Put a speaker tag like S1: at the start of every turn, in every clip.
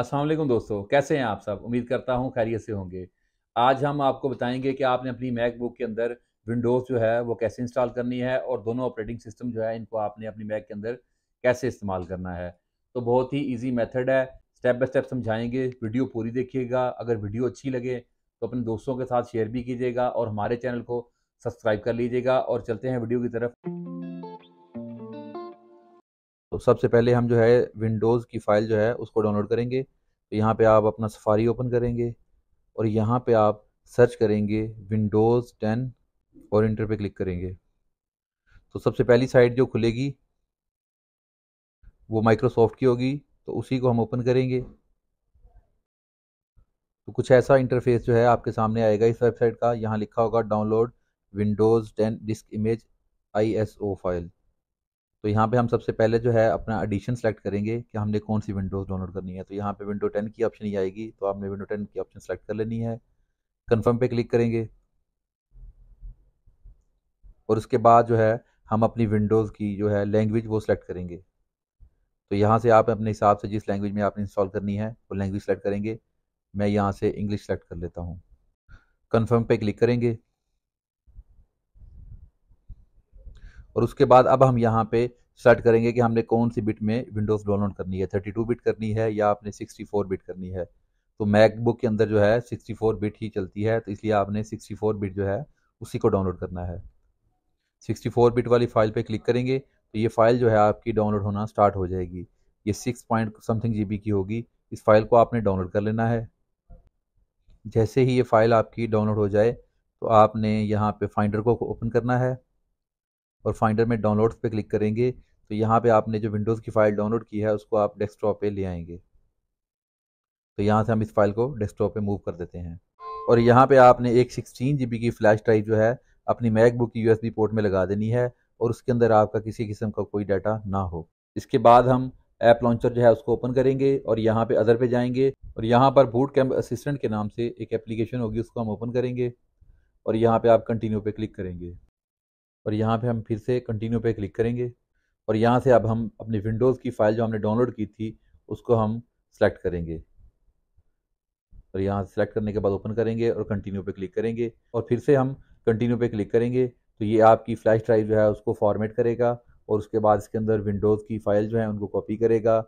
S1: अस्सलाम वालेकुम दोस्तों कैसे हैं आप सब उम्मीद करता हूं खैरियत से होंगे आज हम आपको बताएंगे कि आपने अपनी मैकबुक के अंदर विंडोज़ जो है वो कैसे इंस्टॉल करनी है और दोनों ऑपरेटिंग सिस्टम जो है इनको आपने अपनी मैक के अंदर कैसे इस्तेमाल करना है तो बहुत ही ईजी मेथड है स्टेप बाई स्टेप समझाएँगे वीडियो पूरी देखिएगा अगर वीडियो अच्छी लगे तो अपने दोस्तों के साथ शेयर भी कीजिएगा और हमारे चैनल को सब्सक्राइब कर लीजिएगा और चलते हैं वीडियो की तरफ तो सबसे पहले हम जो है विंडोज़ की फ़ाइल जो है उसको डाउनलोड करेंगे तो यहाँ पे आप अपना सफारी ओपन करेंगे और यहाँ पे आप सर्च करेंगे विंडोज़ टेन और इंटर पे क्लिक करेंगे तो सबसे पहली साइट जो खुलेगी वो माइक्रोसॉफ्ट की होगी तो उसी को हम ओपन करेंगे तो कुछ ऐसा इंटरफेस जो है आपके सामने आएगा इस वेबसाइट का यहाँ लिखा होगा download Windows ten disk image I S O file तो यहाँ पे हम सबसे पहले जो है अपना एडिशन सेलेक्ट करेंगे कि हमने कौन सी विंडोज़ डाउनलोड करनी है तो यहाँ पे विंडो टेन की ऑप्शन ही आएगी तो आपने विंडो टेन की ऑप्शन सेलेक्ट कर लेनी है कन्फर्म पे क्लिक करेंगे और उसके बाद जो है हम अपनी विंडोज़ की जो है लैंग्वेज वो सिलेक्ट करेंगे तो यहाँ से आप अपने हिसाब से जिस लैंग्वेज में आपने इंस्टॉल करनी है वो लैंग्वेज सेलेक्ट करेंगे मैं यहाँ से इंग्लिश सेलेक्ट कर लेता हूँ कन्फर्म पे क्लिक करेंगे और उसके बाद अब हम यहाँ पे स्टार्ट करेंगे कि हमने कौन सी बिट में विंडोज़ डाउनलोड करनी है 32 बिट करनी है या आपने 64 बिट करनी है तो मैकबुक के अंदर जो है 64 बिट ही चलती है तो इसलिए आपने 64 बिट जो है उसी को डाउनलोड करना है 64 बिट वाली फ़ाइल पे क्लिक करेंगे तो ये फ़ाइल जो है आपकी डाउनलोड होना स्टार्ट हो जाएगी ये सिक्स पॉइंट समथिंग जी की होगी इस फाइल को आपने डाउनलोड कर लेना है जैसे ही ये फ़ाइल आपकी डाउनलोड हो जाए तो आपने यहाँ पे फाइंडर को ओपन करना है और फाइंडर में डाउनलोड्स पे क्लिक करेंगे तो यहाँ पे आपने जो विंडोज़ की फ़ाइल डाउनलोड की है उसको आप डेस्कटॉप पे ले आएंगे तो यहाँ से हम इस फाइल को डेस्कटॉप पे मूव कर देते हैं और यहाँ पे आपने एक सिक्सटीन जी की फ़्लैश ड्राइव जो है अपनी मैकबुक की यूएसबी पोर्ट में लगा देनी है और उसके अंदर आपका किसी किस्म का कोई डाटा ना हो इसके बाद हम ऐप लॉन्चर जो है उसको ओपन करेंगे और यहाँ पे अदर पे जाएंगे और यहाँ पर बूट कैंप असिस्टेंट के नाम से एक एप्लीकेशन होगी उसको हम ओपन करेंगे और यहाँ पे आप कंटिन्यू पे क्लिक करेंगे और यहाँ पे हम फिर से कंटिन्यू पे क्लिक करेंगे और यहाँ से अब हम अपनी विंडोज़ की फ़ाइल जो हमने डाउनलोड की थी उसको हम सेलेक्ट करेंगे और यहाँ सेलेक्ट करने के बाद ओपन करेंगे और कंटिन्यू पे क्लिक करेंगे और फिर से हम कंटिन्यू पे क्लिक करेंगे तो ये आपकी फ़्लैश ड्राइव जो है उसको फॉर्मेट करेगा और उसके बाद इसके अंदर विंडोज़ की फ़ाइल जो है उनको कॉपी करेगा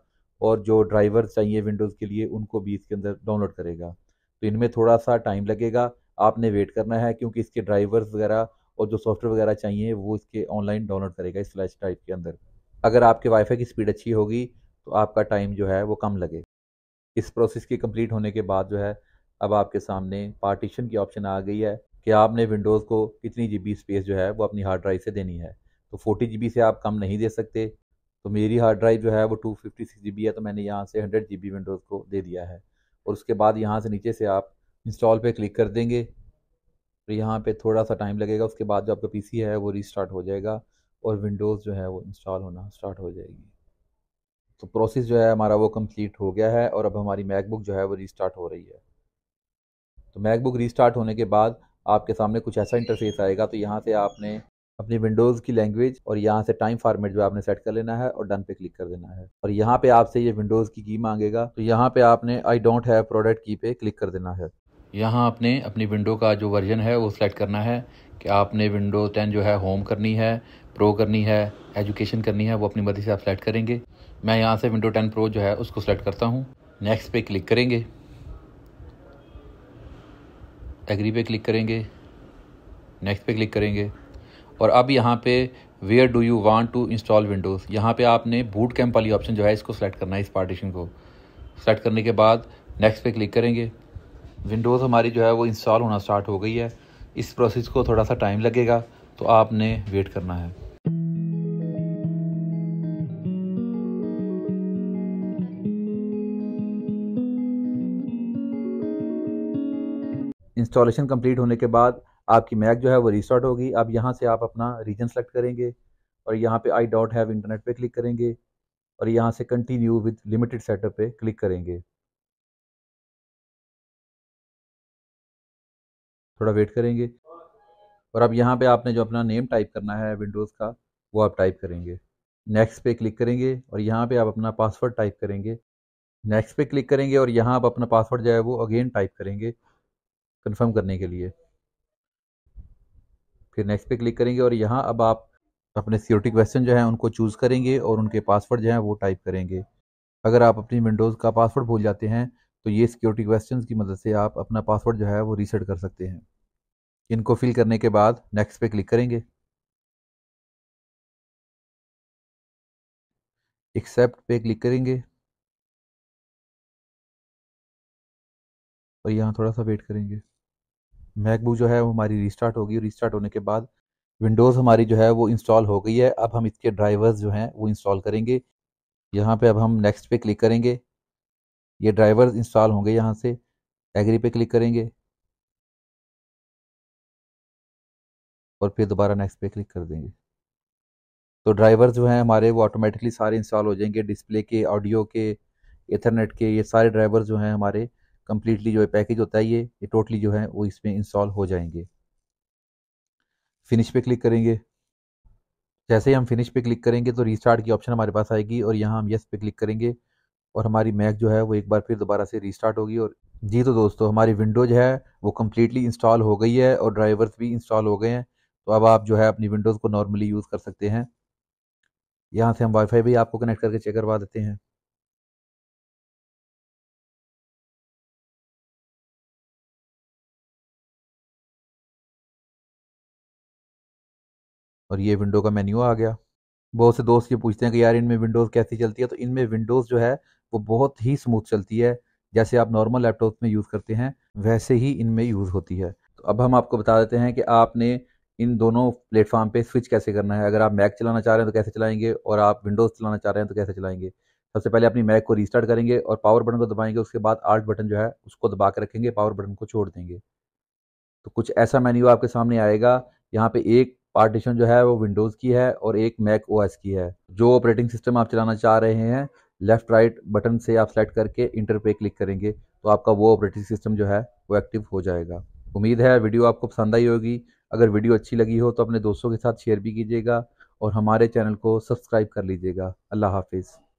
S1: और जो ड्राइवर चाहिए विंडोज़ के लिए उनको भी इसके अंदर डाउनलोड करेगा तो इनमें थोड़ा सा टाइम लगेगा आपने वेट करना है क्योंकि इसके ड्राइवर्स वगैरह और जो सॉफ्टवेयर वगैरह चाहिए वो इसके ऑनलाइन डाउनलोड करेगा इस फ्लैश ड्राइव के अंदर अगर आपके वाईफाई की स्पीड अच्छी होगी तो आपका टाइम जो है वो कम लगे इस प्रोसेस के कंप्लीट होने के बाद जो है अब आपके सामने पार्टीशन की ऑप्शन आ गई है कि आपने विंडोज़ को कितनी जी स्पेस जो है वो अपनी हार्ड ड्राइव से देनी है तो फोर्टी जी से आप कम नहीं दे सकते तो मेरी हार्ड ड्राइव जो है वो two fifty six G B है तो मैंने यहाँ से हंड्रेड जी बी विंडोज़ को दे दिया है और उसके बाद यहाँ से नीचे से आप इंस्टॉल पे क्लिक कर देंगे तो यहाँ पे थोड़ा सा टाइम लगेगा उसके बाद जो आपका पीसी है वो रीस्टार्ट हो जाएगा और विंडोज़ जो है वो इंस्टॉल होना स्टार्ट हो जाएगी तो प्रोसेस जो है हमारा वो कंप्लीट हो गया है और अब हमारी मैकबुक जो है वो रीस्टार्ट हो रही है तो मैकबुक रीस्टार्ट होने के बाद आपके सामने कुछ ऐसा इंटरफेस आएगा तो यहाँ से आपने अपनी विंडोज़ की लैंग्वेज और यहाँ से टाइम फार्मेट जो आपने सेट कर लेना है और डन पे क्लिक कर देना है और यहाँ पे आपसे ये विंडोज़ की की मांगेगा तो यहाँ पे आपने आई डोंट हैव प्रोडक्ट की पे क्लिक कर देना है यहाँ आपने अपनी विंडो का जो वर्जन है वो सिलेक्ट करना है कि आपने विंडो टेन जो है होम करनी है प्रो करनी है एजुकेशन करनी है वो अपनी मर्ज़ी से आप सेलेक्ट करेंगे मैं यहाँ से विंडो टेन प्रो जो है उसको सेलेक्ट करता हूँ नेक्स्ट पे क्लिक करेंगे एग्री पे क्लिक करेंगे नेक्स्ट पे क्लिक करेंगे और अब यहाँ पे where do you want to install Windows यहाँ पे आपने बूट कैंप वाली ऑप्शन जो है इसको सेलेक्ट करना है इस पार्टीशन को सेलेक्ट करने के बाद नेक्स्ट पे क्लिक करेंगे विंडोज़ हमारी जो है वो इंस्टॉल होना स्टार्ट हो गई है इस प्रोसेस को थोड़ा सा टाइम लगेगा तो आपने वेट करना है इंस्टॉलेशन कंप्लीट होने के बाद आपकी मैक जो है वो रिस्टार्ट होगी अब यहाँ से आप अपना रीजन सेलेक्ट करेंगे और यहाँ पे आई डॉट हैव इंटरनेट पे क्लिक करेंगे और यहाँ से कंटिन्यू विद लिमिटेड सेटअप पे क्लिक करेंगे थोड़ा वेट करेंगे और अब यहाँ पे आपने जो अपना नेम टाइप करना है विंडोज़ का वो आप टाइप करेंगे नेक्स्ट पे क्लिक करेंगे और यहाँ पे आप अपना पासवर्ड टाइप करेंगे नेक्स्ट पे क्लिक करेंगे और यहाँ आप अपना पासवर्ड जो है वो अगेन टाइप करेंगे कंफर्म करने के लिए फिर नेक्स्ट पे क्लिक करेंगे और यहाँ अब आप अपने सिक्योरिटी क्वेश्चन जो है उनको चूज़ करेंगे और उनके पासवर्ड जो हैं वो टाइप करेंगे अगर आप अपनी विंडोज़ का पासवर्ड भूल जाते हैं तो ये सिक्योरिटी क्वेश्चन की मदद से आप अपना पासवर्ड जो है वो रीसेट कर सकते हैं इनको फिल करने के बाद नेक्स्ट पे क्लिक करेंगे एक्सेप्ट पे क्लिक करेंगे और यहाँ थोड़ा सा वेट करेंगे मैकबुक जो है वो हमारी रिस्टार्ट होगी और होने के बाद विंडोज़ हमारी जो है वो इंस्टॉल हो गई है अब हम इसके ड्राइवर्स जो हैं वो इंस्टॉल करेंगे यहाँ पे अब हम नेक्स्ट पे क्लिक करेंगे ये ड्राइवर्स इंस्टॉल होंगे यहाँ से एग्री पे क्लिक करेंगे और फिर दोबारा नेक्स्ट पे क्लिक कर देंगे तो ड्राइवर जो हैं हमारे वो ऑटोमेटिकली सारे इंस्टॉल हो जाएंगे डिस्प्ले के ऑडियो के इथरनेट के ये सारे ड्राइवर जो हैं हमारे कम्प्लीटली जो है पैकेज होता है ये ये टोटली जो है वो इसमें इंस्टॉल हो जाएंगे फिनिश पे क्लिक करेंगे जैसे ही हम फिनिश पे क्लिक करेंगे तो रीस्टार्ट की ऑप्शन हमारे पास आएगी और यहाँ हम यस पे क्लिक करेंगे और हमारी मैक जो है वो एक बार फिर दोबारा से रीस्टार्ट होगी और जी तो दोस्तों हमारी विंडो जो है वो कम्प्लीटली इंस्टॉल हो गई है और ड्राइवर्स भी इंस्टॉल हो गए हैं तो अब आप जो है अपनी विंडोज़ को नॉर्मली यूज़ कर सकते हैं यहाँ से हम वाईफाई भी आपको कनेक्ट करके चेक करवा देते हैं और ये विंडो का मेन्यू आ गया बहुत से दोस्त ये पूछते हैं कि यार इनमें विंडोज़ कैसी चलती है तो इनमें विंडोज़ जो है वो बहुत ही स्मूथ चलती है जैसे आप नॉर्मल लैपटॉप में यूज़ करते हैं वैसे ही इनमें यूज़ होती है तो अब हम आपको बता देते हैं कि आपने इन दोनों प्लेटफॉर्म पे स्विच कैसे करना है अगर आप मैक चलाना चाह रहे हैं तो कैसे चलाएंगे और आप विंडोज़ चलाना चाह रहे हैं तो कैसे चलाएंगे सबसे पहले अपनी मैक को रीस्टार्ट करेंगे और पावर बटन को दबाएंगे उसके बाद आर्ट बटन जो है उसको दबा के रखेंगे पावर बटन को छोड़ देंगे तो कुछ ऐसा मेन्यू आपके सामने आएगा यहाँ पे एक पार्टीशन जो है वो विंडोज़ की है और एक मैक ओ की है जो ऑपरेटिंग सिस्टम आप चलाना चाह रहे हैं लेफ़्ट राइट बटन से आप सेलेक्ट करके इंटर पे क्लिक करेंगे तो आपका वो ऑपरेटिंग सिस्टम जो है वो एक्टिव हो जाएगा उम्मीद है वीडियो आपको पसंद आई होगी अगर वीडियो अच्छी लगी हो तो अपने दोस्तों के साथ शेयर भी कीजिएगा और हमारे चैनल को सब्सक्राइब कर लीजिएगा अल्लाह हाफिज़